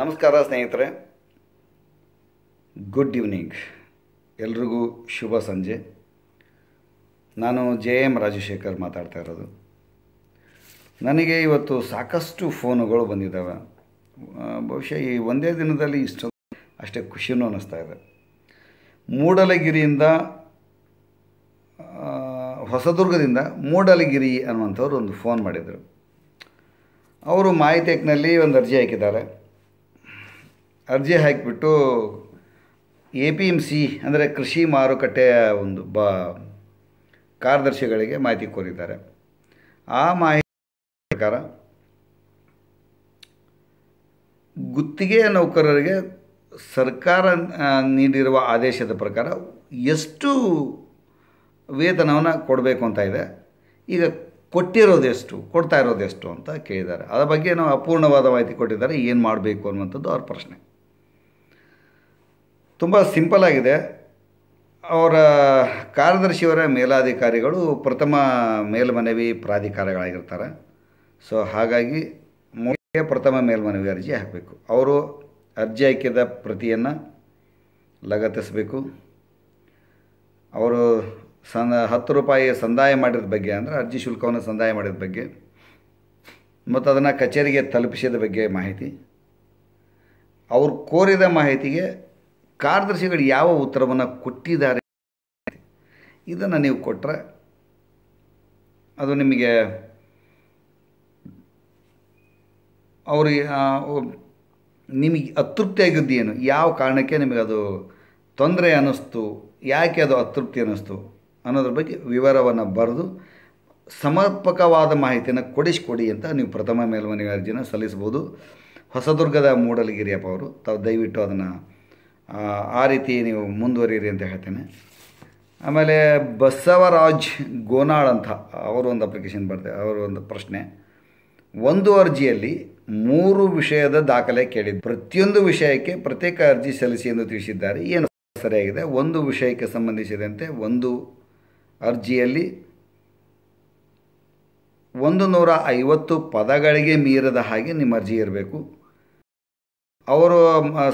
ನಮಸ್ಕಾರ ಸ್ನೇಹಿತರೆ good evening ಎಲ್ರಿಗೂ ಶುಭ ಸಂಜೆ ನಾನು ಜೆ ಎಮ್ ರಾಜಶೇಖರ್ ಮಾತಾಡ್ತಾ ಇರೋದು ನನಗೆ ಇವತ್ತು ಸಾಕಷ್ಟು ಫೋನುಗಳು ಬಂದಿದ್ದಾವೆ ಬಹುಶಃ ಈ ಒಂದೇ ದಿನದಲ್ಲಿ ಇಷ್ಟು ಅಷ್ಟೇ ಖುಷಿಯೂ ಅನ್ನಿಸ್ತಾ ಇದೆ ಮೂಡಲಗಿರಿಯಿಂದ ಹೊಸದುರ್ಗದಿಂದ ಮೂಡಲಗಿರಿ ಅನ್ನುವಂಥವ್ರು ಒಂದು ಫೋನ್ ಮಾಡಿದರು ಅವರು ಮಾಹಿತಿ ಒಂದು ಅರ್ಜಿ ಹಾಕಿದ್ದಾರೆ ಅರ್ಜಿ ಹಾಕಿಬಿಟ್ಟು ಎ ಪಿ ಎಮ್ ಸಿ ಅಂದರೆ ಕೃಷಿ ಮಾರುಕಟ್ಟೆಯ ಒಂದು ಬ ಕಾರ್ಯದರ್ಶಿಗಳಿಗೆ ಮಾಹಿತಿ ಕೋರಿದ್ದಾರೆ ಆ ಮಾಹಿತಿ ಪ್ರಕಾರ ಗುತ್ತಿಗೆ ನೌಕರರಿಗೆ ಸರ್ಕಾರ ನೀಡಿರುವ ಆದೇಶದ ಪ್ರಕಾರ ಎಷ್ಟು ವೇತನವನ್ನು ಕೊಡಬೇಕು ಅಂತ ಇದೆ ಈಗ ಕೊಟ್ಟಿರೋದೆಷ್ಟು ಕೊಡ್ತಾ ಇರೋದೆಷ್ಟು ಅಂತ ಕೇಳಿದ್ದಾರೆ ಅದರ ಬಗ್ಗೆ ನಾವು ಅಪೂರ್ಣವಾದ ಮಾಹಿತಿ ಕೊಟ್ಟಿದ್ದಾರೆ ಏನು ಮಾಡಬೇಕು ಅನ್ನುವಂಥದ್ದು ಅವ್ರ ಪ್ರಶ್ನೆ ತುಂಬ ಆಗಿದೆ ಅವರ ಕಾರ್ಯದರ್ಶಿಯವರ ಮೇಲಾಧಿಕಾರಿಗಳು ಪ್ರಥಮ ಮೇಲ್ಮನವಿ ಪ್ರಾಧಿಕಾರಗಳಾಗಿರ್ತಾರೆ ಸೊ ಹಾಗಾಗಿ ಮೂಲಕ ಪ್ರಥಮ ಮೇಲ್ಮನವಿ ಅರ್ಜಿ ಹಾಕಬೇಕು ಅವರು ಅರ್ಜಿ ಹಾಕಿದ ಪ್ರತಿಯನ್ನು ಲಗತ್ತಿಸಬೇಕು ಅವರು ಸನ್ ಹತ್ತು ರೂಪಾಯಿ ಸಂದಾಯ ಮಾಡಿದ ಬಗ್ಗೆ ಅಂದರೆ ಅರ್ಜಿ ಶುಲ್ಕವನ್ನು ಸಂದಾಯ ಮಾಡಿದ ಬಗ್ಗೆ ಮತ್ತು ಅದನ್ನು ಕಚೇರಿಗೆ ತಲುಪಿಸಿದ ಬಗ್ಗೆ ಮಾಹಿತಿ ಅವರು ಕೋರಿದ ಮಾಹಿತಿಗೆ ಕಾರ್ಯದರ್ಶಿಗಳು ಯಾವ ಉತ್ತರವನ್ನು ಕೊಟ್ಟಿದ್ದಾರೆ ಇದನ್ನು ನೀವು ಕೊಟ್ಟರೆ ಅದು ನಿಮಗೆ ಅವರಿಗೆ ನಿಮಗೆ ಅತೃಪ್ತಿಯಾಗಿದ್ದು ಏನು ಯಾವ ಕಾರಣಕ್ಕೆ ನಿಮಗೆ ಅದು ತೊಂದರೆ ಅನ್ನಿಸ್ತು ಯಾಕೆ ಅದು ಅತೃಪ್ತಿ ಅನ್ನಿಸ್ತು ಅನ್ನೋದ್ರ ಬಗ್ಗೆ ವಿವರವನ್ನು ಬರೆದು ಸಮರ್ಪಕವಾದ ಮಾಹಿತಿಯನ್ನು ಕೊಡಿಸಿಕೊಡಿ ಅಂತ ನೀವು ಪ್ರಥಮ ಮೇಲ್ಮನವಿ ಅರ್ಜಿನ ಸಲ್ಲಿಸ್ಬೋದು ಹೊಸದುರ್ಗದ ಮೂಡಲಗಿರಿಯಪ್ಪ ಅವರು ತಾವು ದಯವಿಟ್ಟು ಅದನ್ನು ಆ ರೀತಿ ನೀವು ಮುಂದುವರಿಯಿರಿ ಅಂತ ಹೇಳ್ತೇನೆ ಆಮೇಲೆ ಬಸವರಾಜ್ ಗೋನಾಳ್ ಅಂತ ಅವರು ಒಂದು ಅಪ್ಲಿಕೇಶನ್ ಅವರು ಒಂದು ಪ್ರಶ್ನೆ ಒಂದು ಅರ್ಜಿಯಲ್ಲಿ ಮೂರು ವಿಷಯದ ದಾಖಲೆ ಕೇಳಿದ್ದು ಪ್ರತಿಯೊಂದು ವಿಷಯಕ್ಕೆ ಪ್ರತ್ಯೇಕ ಅರ್ಜಿ ಸಲ್ಲಿಸಿ ಎಂದು ತಿಳಿಸಿದ್ದಾರೆ ಏನು ಸರಿಯಾಗಿದೆ ಒಂದು ವಿಷಯಕ್ಕೆ ಸಂಬಂಧಿಸಿದಂತೆ ಒಂದು ಅರ್ಜಿಯಲ್ಲಿ ಒಂದು ನೂರ ಐವತ್ತು ಪದಗಳಿಗೆ ಮೀರದ ಹಾಗೆ ನಿಮ್ಮ ಅರ್ಜಿ ಇರಬೇಕು ಅವರು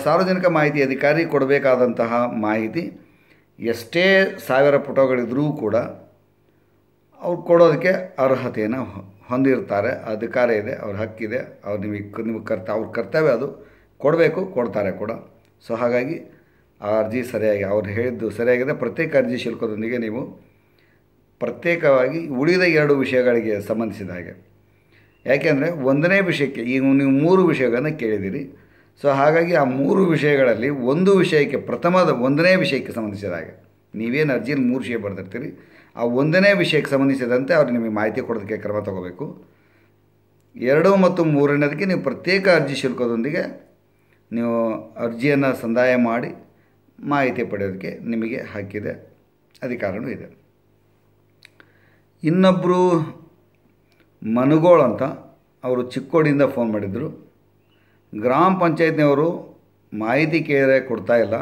ಸಾರ್ವಜನಿಕ ಮಾಹಿತಿ ಅಧಿಕಾರಿ ಕೊಡಬೇಕಾದಂತಹ ಮಾಹಿತಿ ಎಷ್ಟೇ ಸಾವಿರ ಪುಟಗಳಿದ್ರೂ ಕೂಡ ಅವ್ರು ಕೊಡೋದಕ್ಕೆ ಅರ್ಹತೆಯನ್ನು ಹೊಂದಿರ್ತಾರೆ ಅಧಿಕಾರ ಇದೆ ಅವ್ರ ಹಕ್ಕಿದೆ ಅವ್ರು ನಿಮಗೆ ನಿಮಗೆ ಕರ್ತ ಅವ್ರ ಕರ್ತವ್ಯ ಅದು ಕೊಡಬೇಕು ಕೊಡ್ತಾರೆ ಕೂಡ ಸೊ ಹಾಗಾಗಿ ಆ ಅರ್ಜಿ ಸರಿಯಾಗಿ ಅವ್ರು ಹೇಳಿದ್ದು ಸರಿಯಾಗಿದೆ ಪ್ರತ್ಯೇಕ ಅರ್ಜಿ ಶುಲ್ಕದೊಂದಿಗೆ ನೀವು ಪ್ರತ್ಯೇಕವಾಗಿ ಉಳಿದ ಎರಡು ವಿಷಯಗಳಿಗೆ ಸಂಬಂಧಿಸಿದ ಹಾಗೆ ಯಾಕೆಂದರೆ ಒಂದನೇ ವಿಷಯಕ್ಕೆ ಈಗ ನೀವು ಮೂರು ವಿಷಯಗಳನ್ನು ಕೇಳಿದ್ದೀರಿ ಸೊ ಹಾಗಾಗಿ ಆ ಮೂರು ವಿಷಯಗಳಲ್ಲಿ ಒಂದು ವಿಷಯಕ್ಕೆ ಪ್ರಥಮದ ಒಂದನೇ ವಿಷಯಕ್ಕೆ ಸಂಬಂಧಿಸಿದ ಹಾಗೆ ನೀವೇನು ಅರ್ಜಿಯಲ್ಲಿ ಮೂರು ವಿಷಯ ಬರೆದಿರ್ತೀರಿ ಆ ಒಂದನೇ ವಿಷಯಕ್ಕೆ ಸಂಬಂಧಿಸಿದಂತೆ ಅವ್ರು ನಿಮಗೆ ಮಾಹಿತಿ ಕೊಡೋದಕ್ಕೆ ಕ್ರಮ ತಗೋಬೇಕು ಎರಡು ಮತ್ತು ಮೂರನೇದಕ್ಕೆ ನೀವು ಪ್ರತ್ಯೇಕ ಅರ್ಜಿ ಶುಲ್ಕದೊಂದಿಗೆ ನೀವು ಅರ್ಜಿಯನ್ನು ಸಂದಾಯ ಮಾಡಿ ಮಾಹಿತಿ ಪಡೆಯೋದಕ್ಕೆ ನಿಮಗೆ ಹಾಕಿದ ಅಧಿಕಾರನೂ ಇದೆ ಇನ್ನೊಬ್ಬರು ಮನುಗೋಳ್ ಅಂತ ಅವರು ಚಿಕ್ಕೋಡಿಯಿಂದ ಫೋನ್ ಮಾಡಿದರು ಗ್ರಾಮ ಪಂಚಾಯತ್ನವರು ಮಾಹಿತಿ ಕೇರೆ ಕೊಡ್ತಾ ಇಲ್ಲ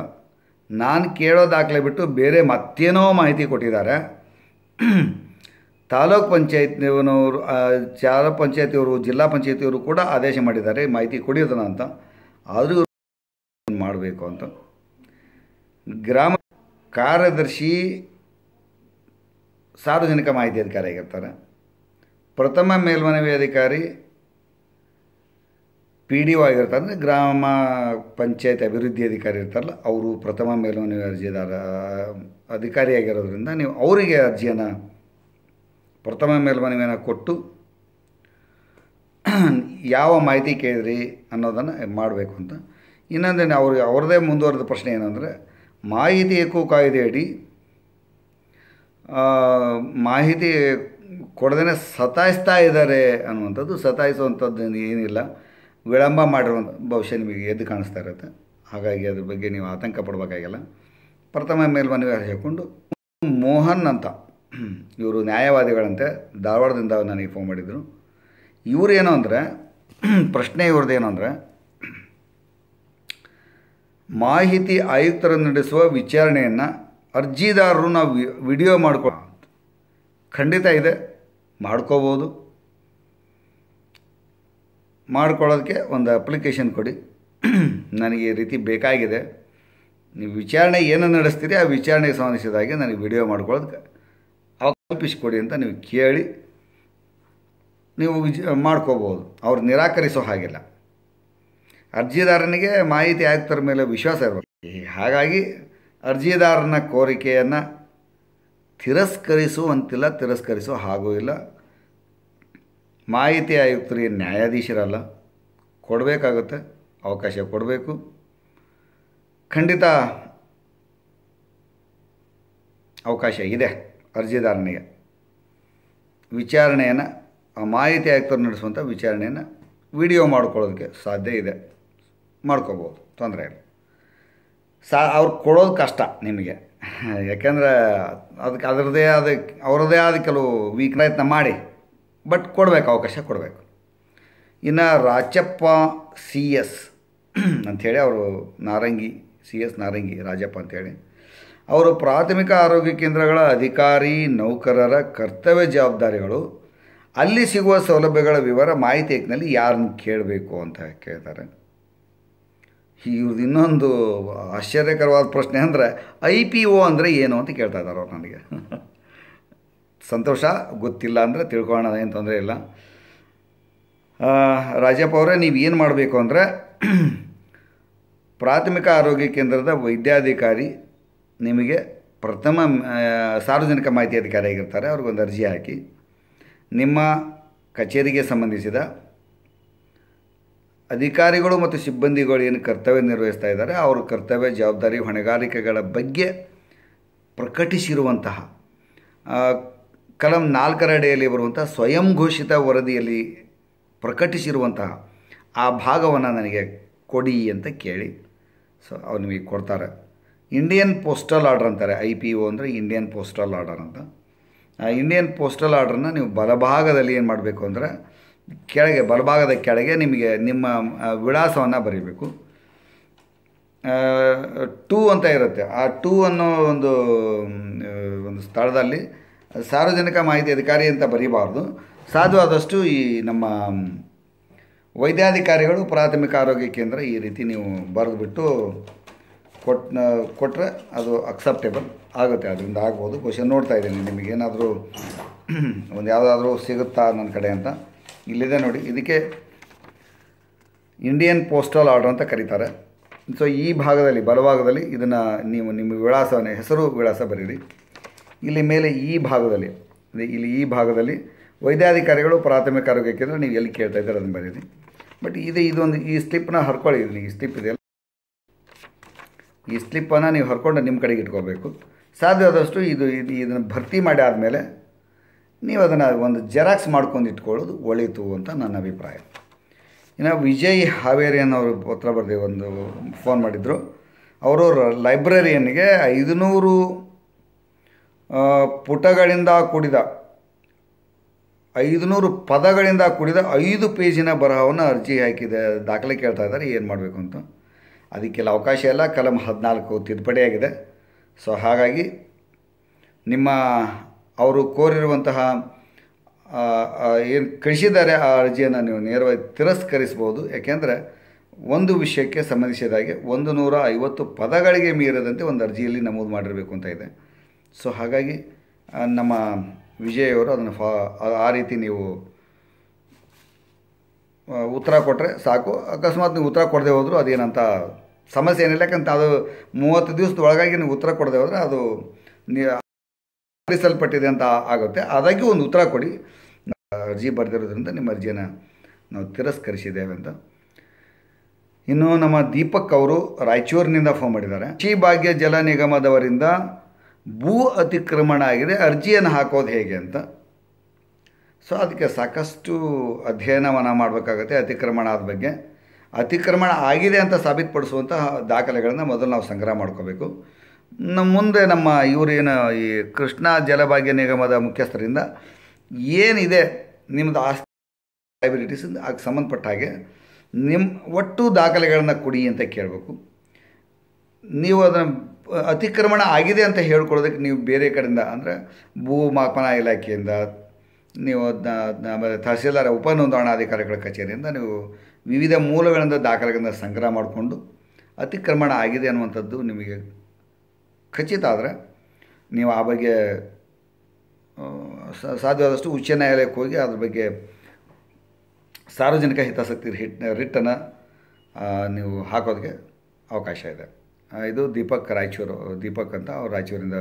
ನಾನು ಕೇಳೋ ದಾಖಲೆ ಬಿಟ್ಟು ಬೇರೆ ಮತ್ತೇನೋ ಮಾಹಿತಿ ಕೊಟ್ಟಿದ್ದಾರೆ ತಾಲೂಕ್ ಪಂಚಾಯತ್ನವನವರು ಚಾಲ ಪಂಚಾಯತಿಯವರು ಜಿಲ್ಲಾ ಪಂಚಾಯತಿಯವರು ಕೂಡ ಆದೇಶ ಮಾಡಿದ್ದಾರೆ ಮಾಹಿತಿ ಕೊಡಿಯೋದನ್ನ ಅಂತ ಆದರೂ ಮಾಡಬೇಕು ಅಂತ ಗ್ರಾಮ ಕಾರ್ಯದರ್ಶಿ ಸಾರ್ವಜನಿಕ ಮಾಹಿತಿ ಅಧಿಕಾರಿಯಾಗಿರ್ತಾರೆ ಪ್ರಥಮ ಮೇಲ್ಮನವಿ ಅಧಿಕಾರಿ ಪಿ ಡಿ ಒ ಆಗಿರ್ತಾರೆ ಅಂದರೆ ಗ್ರಾಮ ಪಂಚಾಯತ್ ಅಭಿವೃದ್ಧಿ ಅಧಿಕಾರಿ ಇರ್ತಾರಲ್ಲ ಅವರು ಪ್ರಥಮ ಮೇಲ್ಮನವಿ ಅರ್ಜಿದಾರ ಅಧಿಕಾರಿಯಾಗಿರೋದ್ರಿಂದ ನೀವು ಅವರಿಗೆ ಅರ್ಜಿಯನ್ನು ಪ್ರಥಮ ಮೇಲ್ಮನವಿಯನ್ನು ಕೊಟ್ಟು ಯಾವ ಮಾಹಿತಿ ಕೇಳಿದ್ರಿ ಅನ್ನೋದನ್ನು ಮಾಡಬೇಕು ಅಂತ ಇನ್ನೊಂದೇನು ಅವ್ರಿಗೆ ಅವ್ರದ್ದೇ ಮುಂದುವರೆದ ಪ್ರಶ್ನೆ ಏನಂದರೆ ಮಾಹಿತಿ ಹಕ್ಕು ಕಾಯ್ದೆಯಡಿ ಮಾಹಿತಿ ಕೊಡದೇ ಸತಾಯಿಸ್ತಾ ಇದ್ದಾರೆ ಅನ್ನುವಂಥದ್ದು ಸತಾಯಿಸುವಂಥದ್ದು ಏನಿಲ್ಲ ವಿಳಂಬ ಮಾಡಿರುವಂಥ ಭವಿಷ್ಯ ನಿಮಗೆ ಎದ್ದು ಕಾಣಿಸ್ತಾ ಇರುತ್ತೆ ಹಾಗಾಗಿ ಅದ್ರ ಬಗ್ಗೆ ನೀವು ಆತಂಕ ಪಡಬೇಕಾಗಿಲ್ಲ ಪ್ರಥಮ ಮೇಲ್ಮನವಿ ಹೇಳಿಕೊಂಡು ಮೋಹನ್ ಅಂತ ಇವರು ನ್ಯಾಯವಾದಿಗಳಂತೆ ಧಾರವಾಡದಿಂದ ನನಗೆ ಫೋನ್ ಮಾಡಿದರು ಇವರು ಏನು ಅಂದರೆ ಪ್ರಶ್ನೆ ಇವ್ರದ್ದು ಏನು ಅಂದರೆ ಮಾಹಿತಿ ಆಯುಕ್ತರನ್ನು ನಡೆಸುವ ವಿಚಾರಣೆಯನ್ನು ಅರ್ಜಿದಾರರು ನಾವು ವಿಡಿಯೋ ಮಾಡ್ಕೊ ಖಂಡಿತ ಇದೆ ಮಾಡ್ಕೋಬೋದು ಮಾಡ್ಕೊಳ್ಳೋದಕ್ಕೆ ಒಂದು ಅಪ್ಲಿಕೇಶನ್ ಕೊಡಿ ನನಗೆ ಈ ರೀತಿ ಬೇಕಾಗಿದೆ ನೀವು ವಿಚಾರಣೆ ಏನು ನಡೆಸ್ತೀರಿ ಆ ವಿಚಾರಣೆಗೆ ಸಂಬಂಧಿಸಿದಾಗೆ ನನಗೆ ವಿಡಿಯೋ ಮಾಡ್ಕೊಳ್ಳೋದಕ್ಕೆ ಕೊಡಿ ಅಂತ ನೀವು ಕೇಳಿ ನೀವು ವಿಜ್ ಮಾಡ್ಕೋಬೋದು ಅವ್ರು ನಿರಾಕರಿಸೋ ಹಾಗಿಲ್ಲ ಅರ್ಜಿದಾರನಿಗೆ ಮಾಹಿತಿ ಆಯುಕ್ತರ ಮೇಲೆ ವಿಶ್ವಾಸ ಇರಬೇಕು ಹಾಗಾಗಿ ಅರ್ಜಿದಾರನ ಕೋರಿಕೆಯನ್ನು ತಿರಸ್ಕರಿಸುವಂತಿಲ್ಲ ತಿರಸ್ಕರಿಸೋ ಹಾಗೂ ಇಲ್ಲ ಮಾಹಿತಿ ಆಯುಕ್ತರು ಏನು ನ್ಯಾಯಾಧೀಶರಲ್ಲ ಕೊಡಬೇಕಾಗುತ್ತೆ ಅವಕಾಶ ಕೊಡಬೇಕು ಖಂಡಿತ ಅವಕಾಶ ಇದೆ ಅರ್ಜಿದಾರನಿಗೆ ವಿಚಾರಣೆಯನ್ನು ಆ ಮಾಹಿತಿ ಆಯುಕ್ತರು ನಡೆಸುವಂಥ ವಿಚಾರಣೆಯನ್ನು ವಿಡಿಯೋ ಮಾಡ್ಕೊಳ್ಳೋದಕ್ಕೆ ಸಾಧ್ಯ ಇದೆ ಮಾಡ್ಕೋಬೋದು ತೊಂದರೆ ಇಲ್ಲ ಸಾ ಅವ್ರು ಕೊಡೋದು ಕಷ್ಟ ನಿಮಗೆ ಯಾಕೆಂದರೆ ಅದಕ್ಕೆ ಅದರದೇ ಆದ ಅವ್ರದ್ದೇ ಆದ ಕೆಲವು ವೀಕ್ನೆಸ್ನ ಮಾಡಿ ಬಟ್ ಕೊಡಬೇಕು ಅವಕಾಶ ಕೊಡಬೇಕು ಇನ್ನು ರಾಜಪ್ಪ ಸಿ ಎಸ್ ಅಂಥೇಳಿ ಅವರು ನಾರಂಗಿ ಸಿ ಎಸ್ ನಾರಂಗಿ ರಾಜಪ್ಪ ಅಂತೇಳಿ ಅವರು ಪ್ರಾಥಮಿಕ ಆರೋಗ್ಯ ಕೇಂದ್ರಗಳ ಅಧಿಕಾರಿ ನೌಕರರ ಕರ್ತವ್ಯ ಜವಾಬ್ದಾರಿಗಳು ಅಲ್ಲಿ ಸಿಗುವ ಸೌಲಭ್ಯಗಳ ವಿವರ ಮಾಹಿತಿ ಏಕ್ನಲ್ಲಿ ಯಾರನ್ನು ಕೇಳಬೇಕು ಅಂತ ಕೇಳ್ತಾರೆ ಇವ್ರದ್ದು ಇನ್ನೊಂದು ಆಶ್ಚರ್ಯಕರವಾದ ಪ್ರಶ್ನೆ ಅಂದರೆ ಐ ಪಿ ಓ ಅಂದರೆ ಏನು ಅಂತ ಕೇಳ್ತಾ ಇದ್ದಾರೆ ಅವ್ರು ನನಗೆ ಸಂತೋಷ ಗೊತ್ತಿಲ್ಲ ಅಂದರೆ ತಿಳ್ಕೊಳ್ಳೋಣ ಏನು ತೊಂದರೆ ಇಲ್ಲ ರಾಜಪ್ಪ ಅವರೇ ನೀವು ಏನು ಮಾಡಬೇಕು ಅಂದರೆ ಪ್ರಾಥಮಿಕ ಆರೋಗ್ಯ ಕೇಂದ್ರದ ವೈದ್ಯಾಧಿಕಾರಿ ನಿಮಗೆ ಪ್ರಥಮ ಸಾರ್ವಜನಿಕ ಮಾಹಿತಿ ಅಧಿಕಾರಿ ಆಗಿರ್ತಾರೆ ಅವ್ರಿಗೊಂದು ಅರ್ಜಿ ಹಾಕಿ ನಿಮ್ಮ ಕಚೇರಿಗೆ ಸಂಬಂಧಿಸಿದ ಅಧಿಕಾರಿಗಳು ಮತ್ತು ಸಿಬ್ಬಂದಿಗಳು ಏನು ಕರ್ತವ್ಯ ನಿರ್ವಹಿಸ್ತಾ ಇದ್ದಾರೆ ಅವ್ರ ಕರ್ತವ್ಯ ಜವಾಬ್ದಾರಿ ಹೊಣೆಗಾರಿಕೆಗಳ ಬಗ್ಗೆ ಪ್ರಕಟಿಸಿರುವಂತಹ ಕಲಂ ನಾಲ್ಕರ ಅಡಿಯಲ್ಲಿ ಬರುವಂಥ ಸ್ವಯಂ ಘೋಷಿತ ವರದಿಯಲ್ಲಿ ಪ್ರಕಟಿಸಿರುವಂತಹ ಆ ಭಾಗವನ್ನು ನನಗೆ ಕೊಡಿ ಅಂತ ಕೇಳಿ ಸೊ ಅವ್ರು ನಿಮಗೆ ಕೊಡ್ತಾರೆ ಇಂಡಿಯನ್ ಪೋಸ್ಟಲ್ ಆರ್ಡರ್ ಅಂತಾರೆ ಐ ಪಿ ಒ ಅಂದರೆ ಇಂಡಿಯನ್ ಪೋಸ್ಟಲ್ ಆರ್ಡರ್ ಅಂತ ಆ ಇಂಡಿಯನ್ ಪೋಸ್ಟಲ್ ಆರ್ಡ್ರನ್ನ ನೀವು ಬಲಭಾಗದಲ್ಲಿ ಏನು ಮಾಡಬೇಕು ಅಂದರೆ ಕೆಳಗೆ ಬಲಭಾಗದ ಕೆಳಗೆ ನಿಮಗೆ ನಿಮ್ಮ ವಿಳಾಸವನ್ನು ಬರೀಬೇಕು ಟೂ ಅಂತ ಇರುತ್ತೆ ಆ ಟೂ ಅನ್ನೋ ಒಂದು ಒಂದು ಸ್ಥಳದಲ್ಲಿ ಸಾರ್ವಜನಿಕ ಮಾಹಿತಿ ಅಧಿಕಾರಿ ಅಂತ ಬರೀಬಾರ್ದು ಸಾಧ್ಯವಾದಷ್ಟು ಈ ನಮ್ಮ ವೈದ್ಯಾಧಿಕಾರಿಗಳು ಪ್ರಾಥಮಿಕ ಆರೋಗ್ಯ ಕೇಂದ್ರ ಈ ರೀತಿ ನೀವು ಬರೆದುಬಿಟ್ಟು ಕೊಟ್ ಕೊಟ್ಟರೆ ಅದು ಅಕ್ಸೆಪ್ಟೇಬಲ್ ಆಗುತ್ತೆ ಅದರಿಂದ ಆಗ್ಬೋದು ಕ್ವಶನ್ ನೋಡ್ತಾ ಇದ್ದೀನಿ ನಿಮಗೇನಾದರೂ ಒಂದು ಯಾವುದಾದ್ರೂ ಸಿಗುತ್ತಾ ನನ್ನ ಕಡೆ ಅಂತ ಇಲ್ಲಿದೆ ನೋಡಿ ಇದಕ್ಕೆ ಇಂಡಿಯನ್ ಪೋಸ್ಟಲ್ ಆರ್ಡರ್ ಅಂತ ಕರೀತಾರೆ ಸೊ ಈ ಭಾಗದಲ್ಲಿ ಬಲಭಾಗದಲ್ಲಿ ಇದನ್ನು ನೀವು ನಿಮ್ಮ ವಿಳಾಸವನ್ನು ಹೆಸರು ವಿಳಾಸ ಬರೀರಿ ಇಲ್ಲಿ ಮೇಲೆ ಈ ಭಾಗದಲ್ಲಿ ಇಲ್ಲಿ ಈ ಭಾಗದಲ್ಲಿ ವೈದ್ಯಾಧಿಕಾರಿಗಳು ಪ್ರಾಥಮಿಕ ಆರೋಗ್ಯ ಕೇಂದ್ರ ನೀವು ಎಲ್ಲಿ ಕೇಳ್ತಾ ಇದ್ದಾರೆ ಅದನ್ನು ಬರೀರಿ ಬಟ್ ಇದು ಇದೊಂದು ಈ ಸ್ಲಿಪ್ನ ಹರ್ಕೊಳ್ಳಿ ಈ ಸ್ಲಿಪ್ ಇದೆಯಲ್ಲ ಈ ಸ್ಲಿಪ್ಪನ್ನು ನೀವು ಹರ್ಕೊಂಡು ನಿಮ್ಮ ಕಡೆಗೆ ಇಟ್ಕೋಬೇಕು ಸಾಧ್ಯವಾದಷ್ಟು ಇದು ಇದು ಇದನ್ನು ಭರ್ತಿ ಮಾಡಿ ಆದಮೇಲೆ ನೀವು ಅದನ್ನು ಒಂದು ಜೆರಾಕ್ಸ್ ಮಾಡ್ಕೊಂಡು ಇಟ್ಕೊಳ್ಳೋದು ಒಳಿತು ಅಂತ ನನ್ನ ಅಭಿಪ್ರಾಯ ಇನ್ನು ವಿಜಯ್ ಹಾವೇರಿ ಅನ್ನೋರು ಪತ್ರ ಬರೆದಿ ಒಂದು ಫೋನ್ ಮಾಡಿದರು ಅವರು ಲೈಬ್ರರಿಯನ್ಗೆ ಐದುನೂರು ಪುಟಗಳಿಂದ ಕೂಡಿದ ಐದುನೂರು ಪದಗಳಿಂದ ಕೂಡಿದ ಐದು ಪೇಜಿನ ಬರಹವನ್ನು ಅರ್ಜಿ ಹಾಕಿದೆ ದಾಖಲೆ ಕೇಳ್ತಾ ಇದ್ದಾರೆ ಏನು ಮಾಡಬೇಕು ಅಂತ ಅದಕ್ಕೆಲ್ಲ ಅವಕಾಶ ಇಲ್ಲ ಕಲಂ ಹದಿನಾಲ್ಕು ತಿದ್ದುಪಡಿಯಾಗಿದೆ ಸೊ ಹಾಗಾಗಿ ನಿಮ್ಮ ಅವರು ಕೋರಿರುವಂತಹ ಏನು ಕಳಿಸಿದ್ದಾರೆ ಆ ಅರ್ಜಿಯನ್ನು ನೀವು ನೇರವಾಗಿ ತಿರಸ್ಕರಿಸ್ಬೋದು ಯಾಕೆಂದರೆ ಒಂದು ವಿಷಯಕ್ಕೆ ಸಂಬಂಧಿಸಿದಾಗೆ ಒಂದು ನೂರ ಐವತ್ತು ಪದಗಳಿಗೆ ಮೀರದಂತೆ ಒಂದು ಅರ್ಜಿಯಲ್ಲಿ ನಮೂದು ಮಾಡಿರಬೇಕು ಅಂತ ಇದೆ ಸೊ ಹಾಗಾಗಿ ನಮ್ಮ ವಿಜಯವರು ಅದನ್ನು ಫಾ ಆ ರೀತಿ ನೀವು ಉತ್ತರ ಕೊಟ್ಟರೆ ಸಾಕು ಅಕಸ್ಮಾತ್ ನೀವು ಉತ್ತರ ಕೊಡದೆ ಹೋದರೂ ಅದೇನಂತ ಸಮಸ್ಯೆ ಏನಿಲ್ಲ ಯಾಕಂತ ಅದು ಮೂವತ್ತು ದಿವಸದ ಒಳಗಾಗಿ ನೀವು ಉತ್ತರ ಕೊಡದೆ ಹೋದರೆ ಅದು ಸಲ್ಲಿಸಲ್ಪಟ್ಟಿದೆ ಅಂತ ಆಗುತ್ತೆ ಅದಾಗ್ಯೂ ಒಂದು ಉತ್ತರ ಕೊಡಿ ಅರ್ಜಿ ಬರೆದಿರೋದ್ರಿಂದ ನಿಮ್ಮ ಅರ್ಜಿಯನ್ನು ನಾವು ತಿರಸ್ಕರಿಸಿದ್ದೇವೆ ಅಂತ ಇನ್ನು ನಮ್ಮ ದೀಪಕ್ ಅವರು ರಾಯಚೂರಿನಿಂದ ಫೋನ್ ಮಾಡಿದ್ದಾರೆ ಶ್ರೀ ಭಾಗ್ಯ ಜಲ ನಿಗಮದವರಿಂದ ಭೂ ಅತಿಕ್ರಮಣ ಆಗಿದೆ ಅರ್ಜಿಯನ್ನು ಹಾಕೋದು ಹೇಗೆ ಅಂತ ಸೊ ಅದಕ್ಕೆ ಸಾಕಷ್ಟು ಅಧ್ಯಯನವನ್ನು ಮಾಡಬೇಕಾಗತ್ತೆ ಆದ ಬಗ್ಗೆ ಅತಿಕ್ರಮಣ ಆಗಿದೆ ಅಂತ ಸಾಬೀತುಪಡಿಸುವಂತಹ ದಾಖಲೆಗಳನ್ನು ಮೊದಲು ನಾವು ಸಂಗ್ರಹ ಮಾಡ್ಕೋಬೇಕು ನಮ್ಮ ಮುಂದೆ ನಮ್ಮ ಇವರೇನು ಈ ಕೃಷ್ಣ ಜಲಭಾಗ್ಯ ನಿಗಮದ ಮುಖ್ಯಸ್ಥರಿಂದ ಏನಿದೆ ನಿಮ್ಮದು ಆಸ್ತಿ ಲೈಬಿಲಿಟೀಸ್ ಅದಕ್ಕೆ ಸಂಬಂಧಪಟ್ಟ ಹಾಗೆ ನಿಮ್ಮ ಒಟ್ಟು ದಾಖಲೆಗಳನ್ನು ಕೊಡಿ ಅಂತ ಕೇಳಬೇಕು ನೀವು ಅದನ್ನು ಅತಿಕ್ರಮಣ ಆಗಿದೆ ಅಂತ ಹೇಳ್ಕೊಳ್ಳೋದಕ್ಕೆ ನೀವು ಬೇರೆ ಕಡೆಯಿಂದ ಅಂದರೆ ಭೂಮಾಪನ ಇಲಾಖೆಯಿಂದ ನೀವು ಆಮೇಲೆ ತಹಸೀಲ್ದಾರ ನೋಂದಣಾಧಿಕಾರಿಗಳ ಕಚೇರಿಯಿಂದ ನೀವು ವಿವಿಧ ಮೂಲಗಳಿಂದ ದಾಖಲೆಗಳನ್ನ ಸಂಗ್ರಹ ಮಾಡಿಕೊಂಡು ಅತಿಕ್ರಮಣ ಆಗಿದೆ ಅನ್ನುವಂಥದ್ದು ನಿಮಗೆ ಖಚಿತ ಆದರೆ ನೀವು ಆ ಬಗ್ಗೆ ಸಾಧ್ಯವಾದಷ್ಟು ಉಚ್ಚ ನ್ಯಾಯಾಲಯಕ್ಕೆ ಹೋಗಿ ಅದ್ರ ಬಗ್ಗೆ ಸಾರ್ವಜನಿಕ ಹಿತಾಸಕ್ತಿ ರಿಟ್ ರಿಟ್ಟನ್ನು ನೀವು ಹಾಕೋದಕ್ಕೆ ಅವಕಾಶ ಇದೆ ಇದು ದೀಪಕ್ ರಾಯಚೂರು ದೀಪಕ್ ಅಂತ ಅವ್ರು ರಾಯಚೂರಿಂದ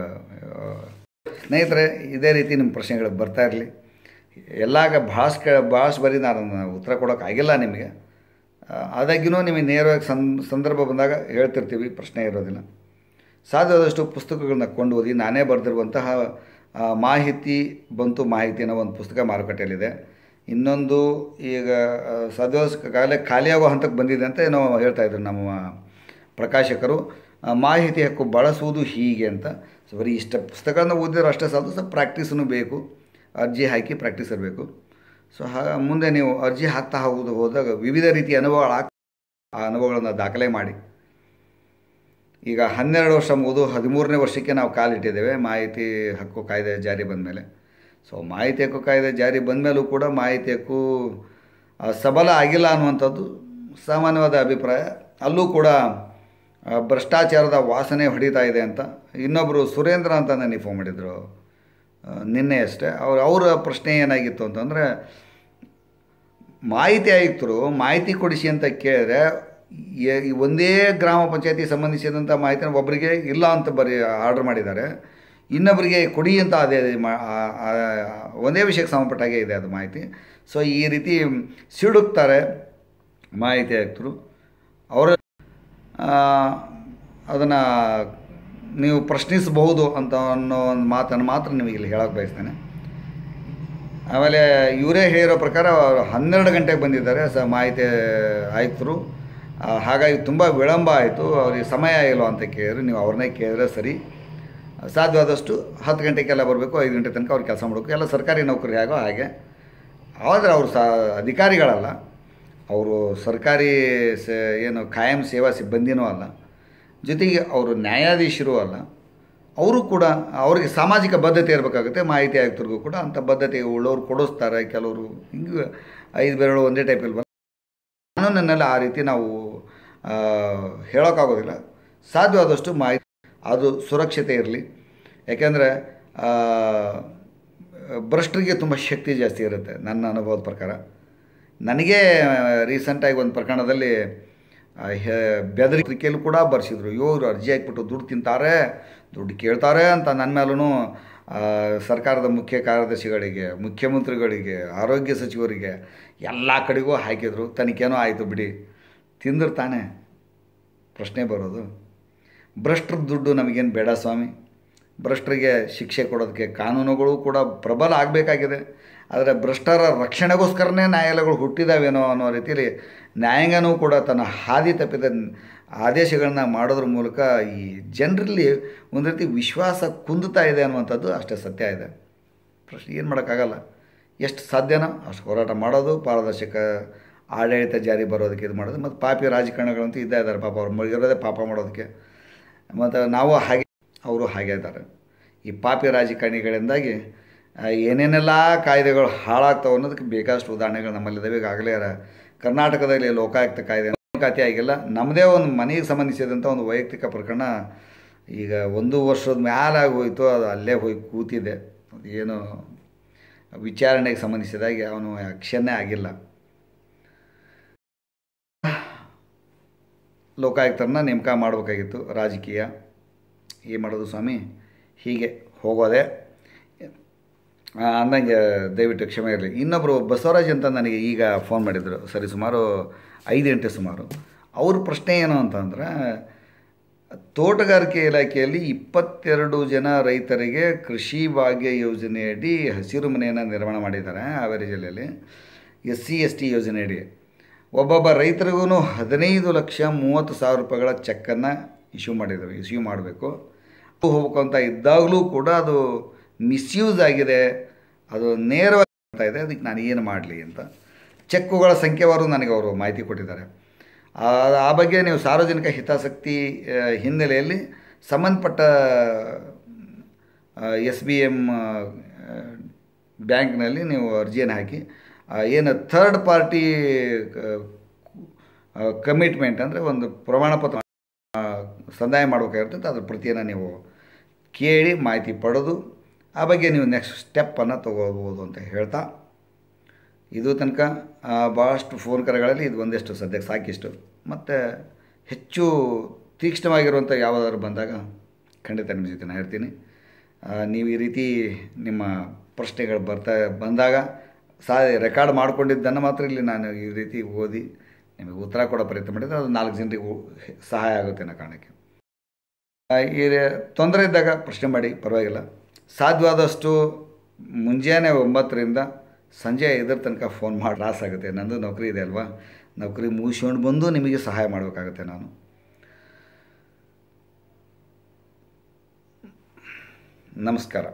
ಸ್ನೇಹಿತರೆ ಇದೇ ರೀತಿ ನಿಮ್ಮ ಪ್ರಶ್ನೆಗಳು ಬರ್ತಾ ಇರಲಿ ಎಲ್ಲಾಗ ಭಾಷ್ ಕ ಭಾಷ್ ಬರೀ ನಾನು ಉತ್ತರ ಕೊಡೋಕ್ಕಾಗಿಲ್ಲ ನಿಮಗೆ ಆದಾಗಿನೂ ನಿಮಗೆ ನೇರವಾಗಿ ಸಂದರ್ಭ ಬಂದಾಗ ಹೇಳ್ತಿರ್ತೀವಿ ಪ್ರಶ್ನೆ ಇರೋದಿಲ್ಲ ಸಾಧ್ಯವಾದಷ್ಟು ಪುಸ್ತಕಗಳನ್ನ ಕೊಂಡು ಓದಿ ನಾನೇ ಬರೆದಿರುವಂತಹ ಮಾಹಿತಿ ಬಂತು ಮಾಹಿತಿ ಅನ್ನೋ ಒಂದು ಪುಸ್ತಕ ಮಾರುಕಟ್ಟೆಯಲ್ಲಿದೆ ಇನ್ನೊಂದು ಈಗ ಸಾಧ್ಯವಾದಷ್ಟು ಕಾಲೇ ಖಾಲಿಯಾಗೋ ಹಂತಕ್ಕೆ ಬಂದಿದೆ ಅಂತ ಏನೋ ಹೇಳ್ತಾಯಿದ್ರು ನಮ್ಮ ಪ್ರಕಾಶಕರು ಮಾಹಿತಿ ಹಕ್ಕು ಬಳಸುವುದು ಹೀಗೆ ಅಂತ ಸೊ ಬರೀ ಇಷ್ಟ ಪುಸ್ತಕಗಳನ್ನು ಓದಿದ್ರೆ ಅಷ್ಟೇ ಸಾಲದು ಸ್ವಲ್ಪ ಪ್ರಾಕ್ಟೀಸನ್ನು ಬೇಕು ಅರ್ಜಿ ಹಾಕಿ ಪ್ರಾಕ್ಟೀಸ್ ಇರಬೇಕು ಸೊ ಮುಂದೆ ನೀವು ಅರ್ಜಿ ಹಾಕ್ತಾ ಹೋಗೋದು ಹೋದಾಗ ವಿವಿಧ ರೀತಿಯ ಅನುಭವಗಳು ಆ ಅನುಭವಗಳನ್ನು ದಾಖಲೆ ಮಾಡಿ ಈಗ ಹನ್ನೆರಡು ವರ್ಷ ಮುಗಿದು ಹದಿಮೂರನೇ ವರ್ಷಕ್ಕೆ ನಾವು ಕಾಲಿಟ್ಟಿದ್ದೇವೆ ಮಾಹಿತಿ ಹಕ್ಕು ಕಾಯ್ದೆ ಜಾರಿ ಬಂದ ಮೇಲೆ ಸೊ ಮಾಹಿತಿ ಹಕ್ಕು ಕಾಯ್ದೆ ಜಾರಿ ಬಂದಮೇಲೂ ಕೂಡ ಮಾಹಿತಿ ಹಕ್ಕು ಸಬಲ ಆಗಿಲ್ಲ ಅನ್ನುವಂಥದ್ದು ಸಾಮಾನ್ಯವಾದ ಅಭಿಪ್ರಾಯ ಅಲ್ಲೂ ಕೂಡ ಭ್ರಷ್ಟಾಚಾರದ ವಾಸನೆ ಹೊಡಿತಾ ಇದೆ ಅಂತ ಇನ್ನೊಬ್ಬರು ಸುರೇಂದ್ರ ಅಂತ ನನಗೆ ಫೋನ್ ಮಾಡಿದರು ನಿನ್ನೆ ಅಷ್ಟೇ ಅವ್ರು ಅವರ ಪ್ರಶ್ನೆ ಏನಾಗಿತ್ತು ಅಂತಂದರೆ ಮಾಹಿತಿ ಆಯುಕ್ತರು ಮಾಹಿತಿ ಕೊಡಿಸಿ ಅಂತ ಕೇಳಿದ್ರೆ ಒಂದೇ ಗ್ರಾಮ ಪಂಚಾಯತಿ ಸಂಬಂಧಿಸಿದಂಥ ಮಾಹಿತಿನ ಒಬ್ಬರಿಗೆ ಇಲ್ಲ ಅಂತ ಬರೀ ಆರ್ಡರ್ ಮಾಡಿದ್ದಾರೆ ಇನ್ನೊಬ್ಬರಿಗೆ ಕೊಡಿ ಅಂತ ಅದೇ ಒಂದೇ ವಿಷಯಕ್ಕೆ ಸಂಬಂಧಪಟ್ಟಾಗೆ ಇದೆ ಅದು ಮಾಹಿತಿ ಸೊ ಈ ರೀತಿ ಸಿಡುಕ್ತಾರೆ ಮಾಹಿತಿ ಆಯುಕ್ತರು ಅದನ್ನು ನೀವು ಪ್ರಶ್ನಿಸಬಹುದು ಅಂತ ಅನ್ನೋ ಒಂದು ಮಾತನ್ನು ಮಾತ್ರ ನಿಮಗೆ ಇಲ್ಲಿ ಹೇಳೋಕ್ಕೆ ಬಯಸ್ತೇನೆ ಆಮೇಲೆ ಇವರೇ ಹೇಳಿರೋ ಪ್ರಕಾರ ಹನ್ನೆರಡು ಗಂಟೆಗೆ ಬಂದಿದ್ದಾರೆ ಸ ಮಾಹಿತಿ ಆಯುಕ್ತರು ಹಾಗಾಗಿ ತುಂಬ ವಿಳಂಬ ಆಯಿತು ಅವ್ರಿಗೆ ಸಮಯ ಇಲ್ಲೋ ಅಂತ ಕೇಳಿದ್ರೆ ನೀವು ಅವ್ರನ್ನೇ ಕೇಳಿದ್ರೆ ಸರಿ ಸಾಧ್ಯವಾದಷ್ಟು ಹತ್ತು ಗಂಟೆಗೆಲ್ಲ ಬರಬೇಕು ಐದು ಗಂಟೆ ತನಕ ಅವ್ರು ಕೆಲಸ ಮಾಡಬೇಕು ಎಲ್ಲ ಸರ್ಕಾರಿ ನೌಕರಿ ಆಗೋ ಹಾಗೆ ಆದರೆ ಅವರು ಸಾ ಅಧಿಕಾರಿಗಳಲ್ಲ ಅವರು ಸರ್ಕಾರಿ ಸ ಏನು ಖಾಯಂ ಸೇವಾ ಸಿಬ್ಬಂದಿನೂ ಅಲ್ಲ ಜೊತೆಗೆ ಅವರು ನ್ಯಾಯಾಧೀಶರು ಅಲ್ಲ ಅವರು ಕೂಡ ಅವರಿಗೆ ಸಾಮಾಜಿಕ ಬದ್ಧತೆ ಇರಬೇಕಾಗುತ್ತೆ ಮಾಹಿತಿ ಆಯುಕ್ತರಿಗೂ ಕೂಡ ಅಂಥ ಬದ್ಧತೆ ಉಳ್ಳವರು ಕೊಡಿಸ್ತಾರೆ ಕೆಲವರು ಹಿಂಗೆ ಐದು ಬೆರಳು ಒಂದೇ ಟೈಪಲ್ಲಿ ಬಂದ ಕಾನೂನನ್ನೆಲ್ಲ ಆ ರೀತಿ ನಾವು ಹೇಳೋಕ್ಕಾಗೋದಿಲ್ಲ ಸಾಧ್ಯವಾದಷ್ಟು ಮಾಹಿತಿ ಅದು ಸುರಕ್ಷತೆ ಇರಲಿ ಯಾಕೆಂದರೆ ಭ್ರಷ್ಟರಿಗೆ ತುಂಬ ಶಕ್ತಿ ಜಾಸ್ತಿ ಇರುತ್ತೆ ನನ್ನ ಅನುಭವದ ಪ್ರಕಾರ ನನಗೆ ರೀಸೆಂಟಾಗಿ ಒಂದು ಪ್ರಕರಣದಲ್ಲಿ ಬೆದರಿಕೆಯಲ್ಲೂ ಕೂಡ ಬರ್ಸಿದ್ರು ಇವರು ಅರ್ಜಿ ಹಾಕ್ಬಿಟ್ಟು ದುಡ್ಡು ತಿಂತಾರೆ ದುಡ್ಡು ಕೇಳ್ತಾರೆ ಅಂತ ನನ್ನ ಮೇಲೂ ಸರ್ಕಾರದ ಮುಖ್ಯ ಕಾರ್ಯದರ್ಶಿಗಳಿಗೆ ಮುಖ್ಯಮಂತ್ರಿಗಳಿಗೆ ಆರೋಗ್ಯ ಸಚಿವರಿಗೆ ಎಲ್ಲ ಕಡೆಗೂ ಹಾಕಿದರು ತನಿಖೆನೂ ಆಯಿತು ಬಿಡಿ ತಿಂದಿರ್ತಾನೆ ಪ್ರಶ್ನೆ ಬರೋದು ಭ್ರಷ್ಟ್ರ ದುಡ್ಡು ನಮಗೇನು ಬೇಡ ಸ್ವಾಮಿ ಭ್ರಷ್ಟರಿಗೆ ಶಿಕ್ಷೆ ಕೊಡೋದಕ್ಕೆ ಕಾನೂನುಗಳು ಕೂಡ ಪ್ರಬಲ ಆಗಬೇಕಾಗಿದೆ ಆದರೆ ಭ್ರಷ್ಟರ ರಕ್ಷಣೆಗೋಸ್ಕರನೇ ನ್ಯಾಯಾಲಯಗಳು ಹುಟ್ಟಿದಾವೇನೋ ಅನ್ನೋ ರೀತಿಯಲ್ಲಿ ನ್ಯಾಯಾಂಗನೂ ಕೂಡ ತನ್ನ ಹಾದಿ ತಪ್ಪಿದ ಆದೇಶಗಳನ್ನ ಮಾಡೋದ್ರ ಮೂಲಕ ಈ ಜನರಲ್ಲಿ ಒಂದು ರೀತಿ ವಿಶ್ವಾಸ ಕುಂದುತ್ತಾ ಇದೆ ಅನ್ನುವಂಥದ್ದು ಅಷ್ಟೇ ಸತ್ಯ ಇದೆ ಪ್ರಶ್ನೆ ಏನು ಮಾಡೋಕ್ಕಾಗಲ್ಲ ಎಷ್ಟು ಸಾಧ್ಯನೋ ಅಷ್ಟು ಹೋರಾಟ ಮಾಡೋದು ಪಾರದರ್ಶಕ ಆಡಳಿತ ಜಾರಿ ಬರೋದಕ್ಕೆ ಇದು ಮಾಡೋದು ಮತ್ತು ಪಾಪಿ ರಾಜಕಾರಣಗಳಂತೂ ಇದ್ದೇ ಇದ್ದಾರೆ ಪಾಪ ಅವ್ರು ಇರೋದೇ ಪಾಪ ಮಾಡೋದಕ್ಕೆ ಮತ್ತು ನಾವು ಹಾಗೆ ಅವರು ಹಾಗೆ ಇದ್ದಾರೆ ಈ ಪಾಪಿ ರಾಜಕಾರಣಿಗಳಿಂದಾಗಿ ಏನೇನೆಲ್ಲ ಕಾಯ್ದೆಗಳು ಹಾಳಾಗ್ತಾವೆ ಅನ್ನೋದಕ್ಕೆ ಬೇಕಷ್ಟು ಉದಾಹರಣೆಗಳು ನಮ್ಮಲ್ಲಿ ಇದಾವೆ ಈಗಾಗಲೇ ಕರ್ನಾಟಕದಲ್ಲಿ ಲೋಕಾಯುಕ್ತ ಕಾಯ್ದೆ ಖಾತೆ ಆಗಿಲ್ಲ ನಮ್ಮದೇ ಒಂದು ಮನೆಗೆ ಸಂಬಂಧಿಸಿದಂಥ ಒಂದು ವೈಯಕ್ತಿಕ ಪ್ರಕರಣ ಈಗ ಒಂದು ವರ್ಷದ ಮ್ಯಾಲಾಗಿ ಹೋಯಿತು ಅದು ಅಲ್ಲೇ ಹೋಗಿ ಕೂತಿದೆ ಏನು ವಿಚಾರಣೆಗೆ ಸಂಬಂಧಿಸಿದಾಗಿ ಅವನು ಅಕ್ಷನ್ನೇ ಆಗಿಲ್ಲ ಲೋಕಾಯುಕ್ತರನ್ನ ನೇಮಕ ಮಾಡಬೇಕಾಗಿತ್ತು ರಾಜಕೀಯ ಏನು ಮಾಡೋದು ಸ್ವಾಮಿ ಹೀಗೆ ಹೋಗೋದೆ ಅಂದಂಗೆ ದಯವಿಟ್ಟು ಕ್ಷಮೆ ಇರಲಿ ಇನ್ನೊಬ್ಬರು ಬಸವರಾಜ್ ಅಂತ ನನಗೆ ಈಗ ಫೋನ್ ಮಾಡಿದರು ಸರಿ ಸುಮಾರು ಐದು ಗಂಟೆ ಸುಮಾರು ಅವ್ರ ಪ್ರಶ್ನೆ ಏನು ಅಂತಂದರೆ ತೋಟಗಾರಿಕೆ ಇಲಾಖೆಯಲ್ಲಿ ಇಪ್ಪತ್ತೆರಡು ಜನ ರೈತರಿಗೆ ಕೃಷಿ ಭಾಗ್ಯ ಯೋಜನೆಯಡಿ ಹಸಿರು ಮನೆಯನ್ನು ನಿರ್ಮಾಣ ಮಾಡಿದ್ದಾರೆ ಹಾವೇರಿ ಜಿಲ್ಲೆಯಲ್ಲಿ ಎಸ್ ಸಿ ಎಸ್ ಟಿ ಯೋಜನೆಯಡಿ ಒಬ್ಬೊಬ್ಬ ರೈತರಿಗೂ ಹದಿನೈದು ಲಕ್ಷ ಮೂವತ್ತು ಸಾವಿರ ರೂಪಾಯಿಗಳ ಚೆಕ್ಕನ್ನು ಇಶ್ಯೂ ಮಾಡಿದರು ಇಶ್ಯೂ ಮಾಡಬೇಕು ಹೋಗ್ಬೇಕು ಅಂತ ಇದ್ದಾಗಲೂ ಕೂಡ ಅದು ಮಿಸ್ಯೂಸ್ ಆಗಿದೆ ಅದು ನೇರವಾಗಿ ಬರ್ತಾ ಇದೆ ಅದಕ್ಕೆ ನಾನು ಏನು ಮಾಡಲಿ ಅಂತ ಚೆಕ್ಕುಗಳ ಸಂಖ್ಯೆವಾರು ನನಗೆ ಅವರು ಮಾಹಿತಿ ಕೊಟ್ಟಿದ್ದಾರೆ ಆ ಬಗ್ಗೆ ನೀವು ಸಾರ್ವಜನಿಕ ಹಿತಾಸಕ್ತಿ ಹಿನ್ನೆಲೆಯಲ್ಲಿ ಸಂಬಂಧಪಟ್ಟ ಎಸ್ ಬಿ ಎಮ್ ಬ್ಯಾಂಕ್ನಲ್ಲಿ ನೀವು ಅರ್ಜಿಯನ್ನು ಹಾಕಿ ಏನು ಥರ್ಡ್ ಪಾರ್ಟಿ ಕಮಿಟ್ಮೆಂಟ್ ಅಂದರೆ ಒಂದು ಪ್ರಮಾಣಪತ್ರ ಪತ್ರ ಸಂದಾಯ ಮಾಡಬೇಕಾಗಿರ್ತದೆ ಅದ್ರ ಪ್ರತಿಯನ್ನು ನೀವು ಕೇಳಿ ಮಾಹಿತಿ ಪಡೆದು ಆ ಬಗ್ಗೆ ನೀವು ನೆಕ್ಸ್ಟ್ ಸ್ಟೆಪ್ಪನ್ನು ತೊಗೋಬೋದು ಅಂತ ಹೇಳ್ತಾ ಇದು ತನಕ ಭಾಳಷ್ಟು ಫೋನ್ ಕರೆಗಳಲ್ಲಿ ಇದು ಒಂದಿಷ್ಟು ಸದ್ಯಕ್ಕೆ ಸಾಕಿಷ್ಟು ಮತ್ತು ಹೆಚ್ಚು ತೀಕ್ಷ್ಣವಾಗಿರುವಂಥ ಯಾವುದಾದ್ರು ಬಂದಾಗ ಖಂಡಿತ ನಿಮ್ಮ ಜೊತೆ ನಾನು ಇರ್ತೀನಿ ನೀವು ಈ ರೀತಿ ನಿಮ್ಮ ಪ್ರಶ್ನೆಗಳು ಬರ್ತಾ ಬಂದಾಗ ಸಾ ರೆಕಾರ್ಡ್ ಮಾಡಿಕೊಂಡಿದ್ದನ್ನು ಮಾತ್ರ ಇಲ್ಲಿ ನಾನು ಈ ರೀತಿ ಓದಿ ನಿಮಗೆ ಉತ್ತರ ಕೊಡೋ ಪ್ರಯತ್ನ ಮಾಡಿದರೆ ಅದು ನಾಲ್ಕು ಜನರಿಗೆ ಸಹಾಯ ಆಗುತ್ತೆ ನಾನು ಕಾರಣಕ್ಕೆ ಈ ತೊಂದರೆ ಇದ್ದಾಗ ಪ್ರಶ್ನೆ ಮಾಡಿ ಪರವಾಗಿಲ್ಲ ಸಾಧ್ಯವಾದಷ್ಟು ಮುಂಜಾನೆ ಒಂಬತ್ತರಿಂದ ಸಂಜೆ ಇದ್ರ ತನಕ ಫೋನ್ ಮಾಡಿ ಆಗುತ್ತೆ ನಂದು ನೌಕರಿ ಇದೆ ಅಲ್ವಾ ನೌಕರಿ ಮುಗಿಸ್ಕೊಂಡು ಬಂದು ನಿಮಗೆ ಸಹಾಯ ಮಾಡಬೇಕಾಗತ್ತೆ ನಾನು ನಮಸ್ಕಾರ